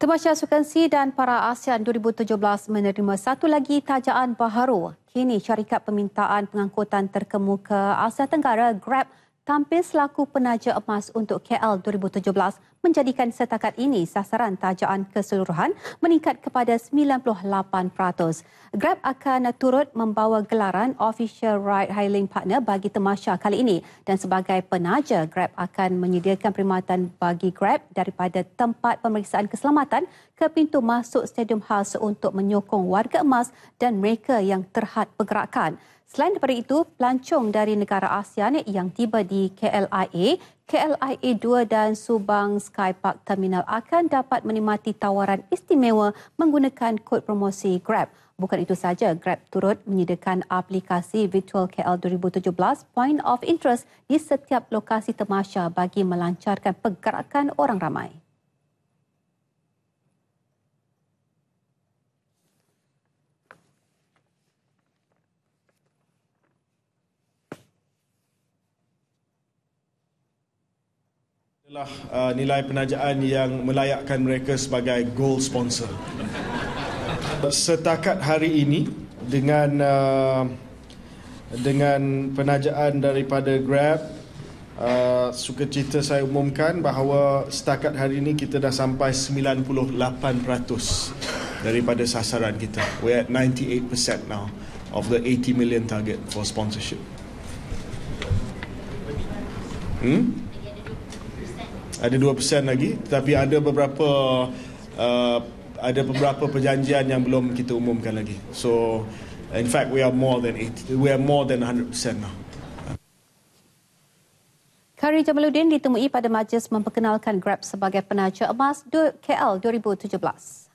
Tebasya Sukan C dan Para ASEAN 2017 menerima satu lagi tajaan baharu. Kini syarikat permintaan pengangkutan terkemuka Asia Tenggara Grab tampil selaku penaja emas untuk KL 2017 menjadikan setakat ini sasaran tajaan keseluruhan meningkat kepada 98%. Grab akan turut membawa gelaran official ride hailing partner bagi temasha kali ini dan sebagai penaja Grab akan menyediakan perkhidmatan bagi Grab daripada tempat pemeriksaan keselamatan ke pintu masuk stadium Hals untuk menyokong warga emas dan mereka yang terhad pergerakan. Selain daripada itu, pelancong dari negara ASEAN yang tiba di KLIA, KLIA 2 dan Subang Sky Park Terminal akan dapat menikmati tawaran istimewa menggunakan kod promosi Grab. Bukan itu saja, Grab turut menyediakan aplikasi Virtual KL 2017 Point of Interest di setiap lokasi termasya bagi melancarkan pergerakan orang ramai. adalah uh, nilai penajaan yang melayakkan mereka sebagai gold sponsor. Setakat hari ini dengan uh, dengan penajaan daripada Grab, uh, suka cerita saya umumkan bahawa setakat hari ini kita dah sampai 98% daripada sasaran kita. We at 98% now of the 80 million target for sponsorship. Hmm? ada 2% lagi tetapi ada beberapa uh, ada beberapa perjanjian yang belum kita umumkan lagi. So in fact we are more than it, we are more than 100% now. Kari Jamaluddin ditemui pada majlis memperkenalkan Grab sebagai penaja emas KL 2017.